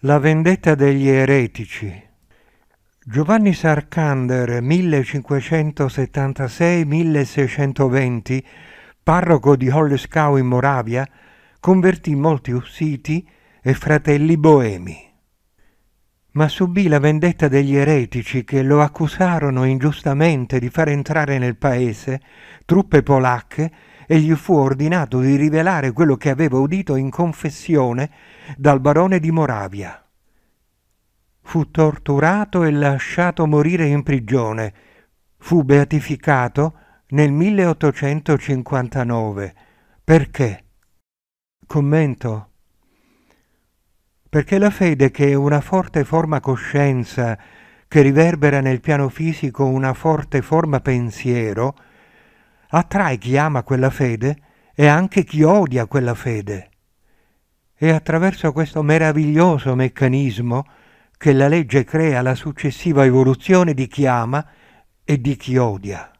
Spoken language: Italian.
La vendetta degli eretici. Giovanni Sarkander, 1576-1620, parroco di Hollescau in Moravia, convertì molti ussiti e fratelli boemi. Ma subì la vendetta degli eretici che lo accusarono ingiustamente di far entrare nel paese truppe polacche e gli fu ordinato di rivelare quello che aveva udito in confessione dal barone di Moravia. Fu torturato e lasciato morire in prigione. Fu beatificato nel 1859. Perché? Commento. Perché la fede, che è una forte forma coscienza, che riverbera nel piano fisico una forte forma pensiero, attrae chi ama quella fede e anche chi odia quella fede. È attraverso questo meraviglioso meccanismo che la legge crea la successiva evoluzione di chi ama e di chi odia.